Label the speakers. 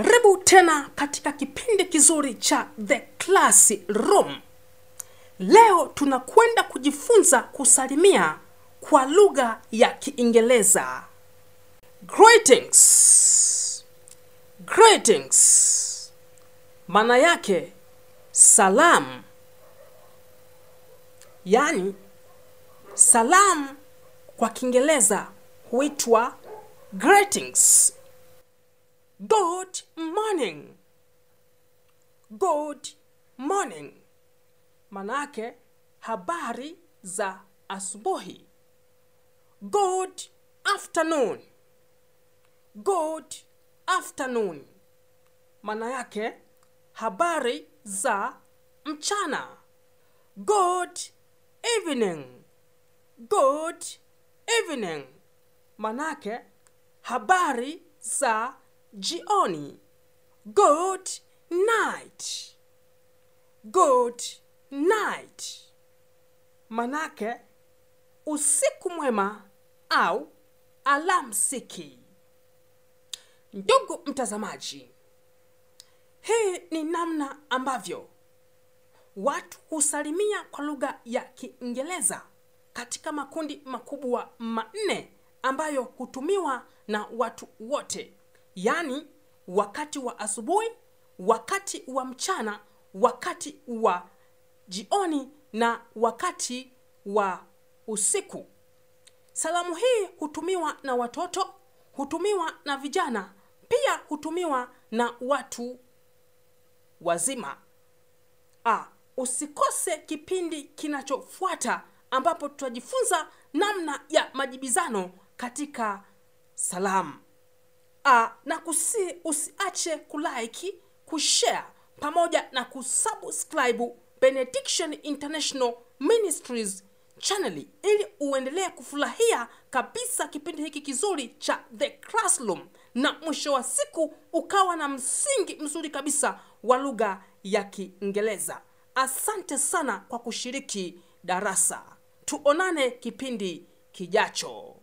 Speaker 1: karibu tena katika kipindi kizuri cha the room leo tunakwenda kujifunza kusalimia kwa lugha ya kiingereza greetings greetings maana yake salamu yaani salamu kwa kiingereza huitwa greetings Good morning. Good morning. Manake habari za asubuhi. Good afternoon. Good afternoon. Maana yake habari za mchana. Good evening. Good evening. Manake habari za mchana jioni good night good night manake usiku mwema au alamsiki ndugu mtazamaji hii ni namna ambavyo watu husalimia kwa lugha ya kiingereza katika makundi makubwa manne ambayo hutumiwa na watu wote yaani wakati wa asubuhi wakati wa mchana wakati wa jioni na wakati wa usiku salamu hii hutumiwa na watoto hutumiwa na vijana pia hutumiwa na watu wazima A, usikose kipindi kinachofuata ambapo tutajifunza namna ya majibizano katika salamu uh, na kusi, usiache kulike kushare pamoja na kusubscribe benediction international ministries chaneli ili uendelee kufurahia kabisa kipindi hiki kizuri cha the classroom na mwisho wa siku ukawa na msingi mzuri kabisa wa lugha ya kiingereza asante sana kwa kushiriki darasa tuonane kipindi kijacho